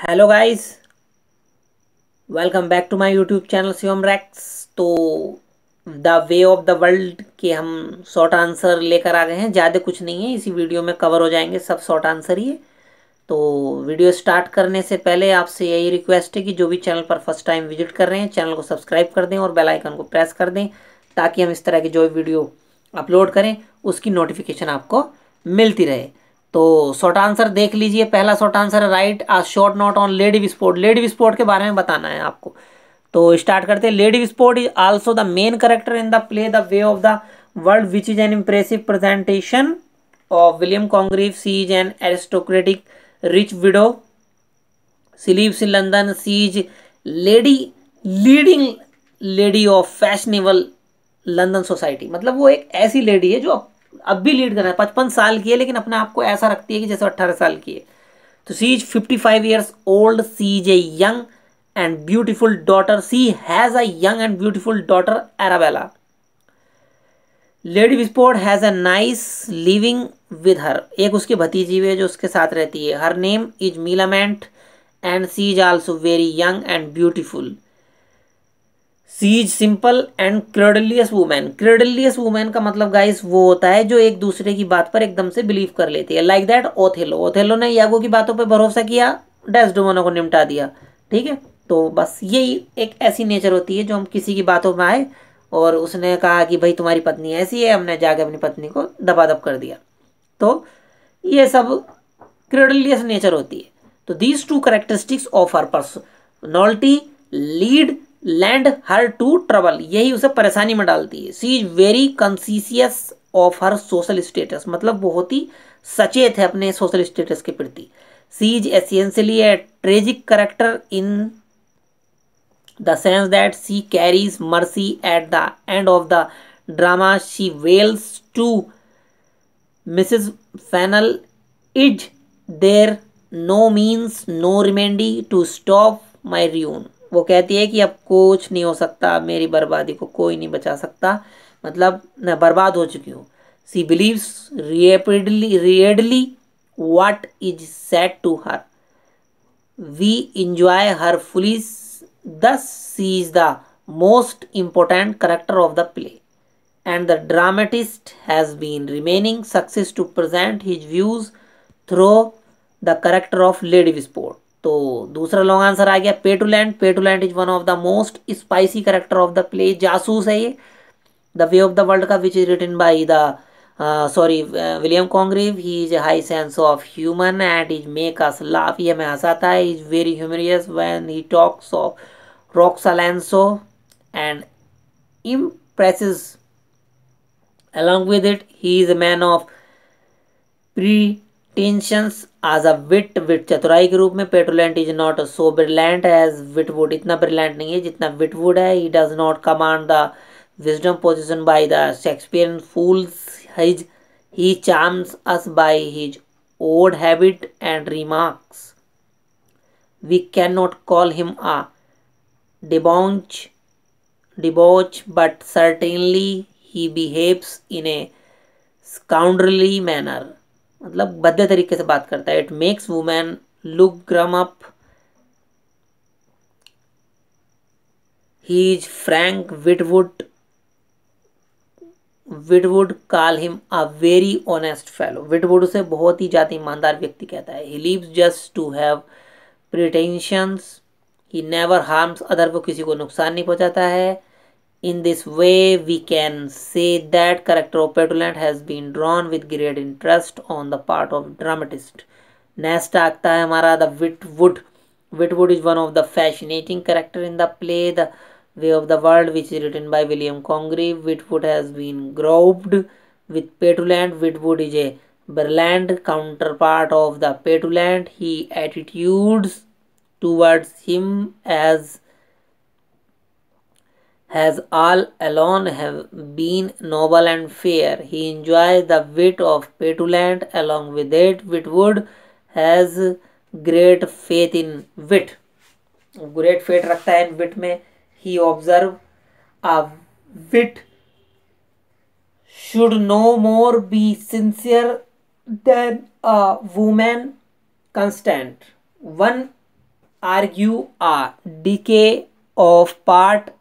Hello guys welcome back to my YouTube channel Shivam रैक्स तो the way of the world के हम short answer लेकर आ गए हैं ज़्यादा कुछ नहीं है इसी वीडियो में कवर हो जाएंगे सब शॉर्ट आंसर ही है तो वीडियो स्टार्ट करने से पहले आपसे यही रिक्वेस्ट है कि जो भी चैनल पर फर्स्ट टाइम विजिट कर रहे हैं चैनल को सब्सक्राइब कर दें और बेलाइकन को प्रेस कर दें ताकि हम इस तरह की जो वीडियो अपलोड करें उसकी नोटिफिकेशन आपको मिलती रहे तो शॉर्ट आंसर देख लीजिए पहला short answer write a short note on lady Wishfort lady Wishfort के बारे में बताना है आपको तो स्टार्ट करते हैं lady Wishfort is also the main character in the play the way of the world which is an impressive presentation of William Congreve she is an aristocratic rich widow she in London she is lady leading lady of fashionable London society मतलब वो एक ऐसी lady है जो अब भी lead कर रहा है पचपन साल की है लेकिन अपने आप को ऐसा रखती है कि जैसे अट्ठारह साल की है तो she is fifty five years old she is a young and beautiful daughter she has a young and beautiful daughter Arabella lady Wishfort has a nice living with her एक उसकी भतीजी है जो उसके साथ रहती है her name is Millamant and she is also very young and beautiful she is simple and credulous women credulous women का मतलब गाइस वो होता है जो एक दूसरे की बात पर एकदम से बिलीव कर लेती है लाइक दैट ओथेलो ओथेलो ने यागो की बातों पर भरोसा किया डेस्डोमोनो को निपटा दिया ठीक है तो बस यही एक ऐसी नेचर होती है जो हम किसी की बातों में आए और उसने कहा कि भाई तुम्हारी पत्नी ऐसी है हमने जाके अपनी पत्नी को दबा दब कर दिया तो ये सब क्रेडलियस नेचर होती है तो these two characteristics of are personality naughty lead land her to trouble यही उसे परेशानी में डालती है she is very conscious of her social status मतलब बहुत ही सचेत है अपने सोशल स्टेटस के प्रति she is essentially a tragic character in the sense that she carries mercy at the end of the drama she wails to Mrs Fainall is there no means no remedy to stop my ruin वो कहती है कि अब कुछ नहीं हो सकता मेरी बर्बादी को कोई नहीं बचा सकता मतलब मैं बर्बाद हो चुकी हूँ she believes readily readily what is said to her we enjoy her fully thus she is the most important character of the play and the dramatist has been remaining success to present his views through the character of lady Wishfort तो दूसरा long answer आ गया Petulant Petulant is one of the most spicy character of the play जासूस है ये the way of the world cup which is written by the sorry William Congreve he is high sense of human and is make us laugh ये हमें हंसाता है is very humorous when he talks of रॉक्सलेंसो and along with it he is a man of pretensions as a wit wit चतुराई के रूप में Petulant is not so brilliant as Witwood इतना ब्रिलेंट नहीं है जितना विटवुड है he does not command the wisdom position by the Shakespearean fools his he charms us by his old habit and remarks we can not call him a debauch debauch but certainly he behaves in a scoundrelly manner मतलब बद्दे तरीके से बात करता है it makes women look grim up he is frank Witwood Witwood call him a very honest fellow Witwood उसे बहुत ही ज़्यादा ईमानदार व्यक्ति कहता है he lives just to have प्रिटेंशंस he never harms other वो किसी को नुकसान नहीं पहुंचाता है In this way, we can say that character of petulant has been drawn with great interest on the part of dramatist. Next aakta hai the Witwood. Witwood is one of the fascinating character in the play The Way of the World which is written by William Congreve. Witwood has been grooved with petulant. Witwood is a Berland counterpart of the petulant. He attitudes towards him as has all alone have been noble and fair. He enjoys the wit of petulant, along with it, Witwood has great faith in wit. Great faith रखता in wit में. He observe a wit should no more be sincere than a woman constant. One argue a decay of part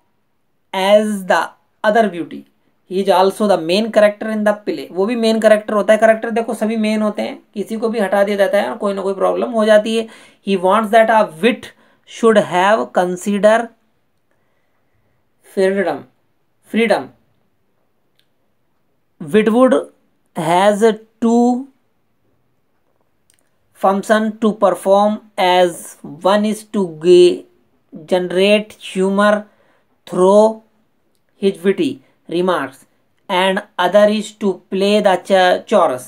as the other beauty he is also the main character in the play वो भी main character होता है character देखो सभी main होते हैं किसी को भी हटा दिया जाता है और कोई ना कोई प्रॉब्लम हो जाती है he wants that a wit should have consider freedom freedom Witwood has two function to perform as one is to gay generate humour throw hijviti remarks and other is to play the ch chorus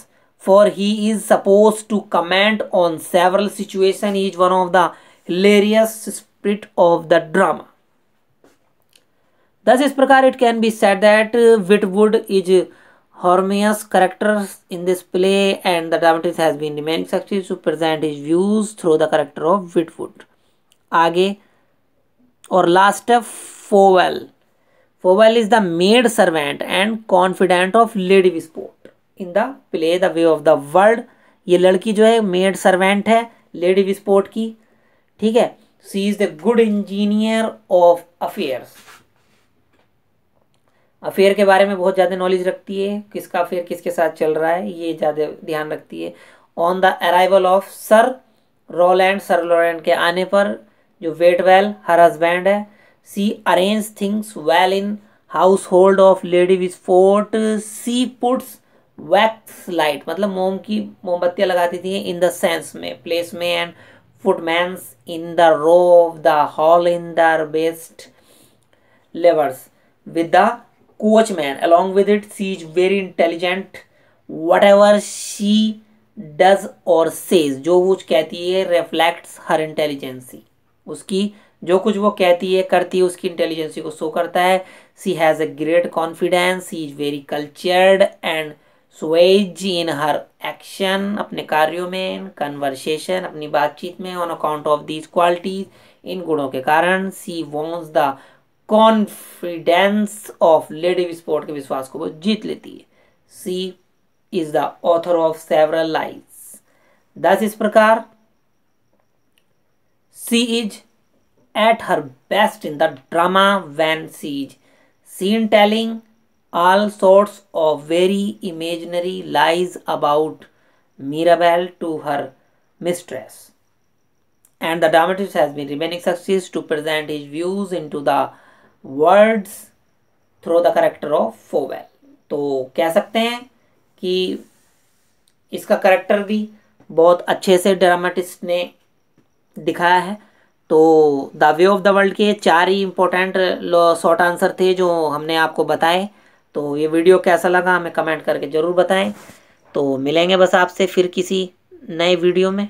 for he is supposed to comment on several situations is one of the hilarious spirit of the drama thus is prakar it can be said that witwood is harmonious characters in this play and the dramatist has been remaining success to present his views through the character of witwood आगे और last of Foible Foible is the maid servant and confident of lady Wishfort in the play the way of the world ये लड़की जो है maid servant है lady Wishfort की ठीक है she is the good engineer of affairs affair के बारे में बहुत ज़्यादा नॉलेज रखती है किसका अफेयर किसके साथ चल रहा है ये ज़्यादा ध्यान रखती है on the arrival of Sir Rowland Sir Rowland के आने पर जो वेटवेल हर हस्बैंड है she arranges things well in house of Lady Wishfort she puts wax light मतलब मोम की मोमबत्तियां लगाती थी इन द सेंस में प्लेस में and footmans in the row of the hall in their best labours with the coachman along with it she is very intelligent whatever she does or says जो वो कहती है reflects her intelligence उसकी जो कुछ वो कहती है करती है उसकी इंटेलिजेंसी को शो करता है she has a great confidence she is very cultured and suave in her action अपने कार्यों में कन्वर्सेशन अपनी बातचीत में on account of these qualities इन गुणों के कारण she wins the confidence of Lady Sport के विश्वास को वो जीत लेती है she is the author of several lies thus इस प्रकार she is at her best in the drama when she's seen telling all sorts of very imaginary lies about Mirabell to her mistress and the dramatics has been remaining success to present his views in to the words through the character of Foible तो कह सकते हैं कि इसका character भी बहुत अच्छे से ड्रामेटिस्ट ने दिखाया है तो the way of the world के चार ही इम्पोर्टेंट शॉर्ट आंसर थे जो हमने आपको बताए तो ये वीडियो कैसा लगा हमें कमेंट करके ज़रूर बताएं तो मिलेंगे बस आपसे फिर किसी नए वीडियो में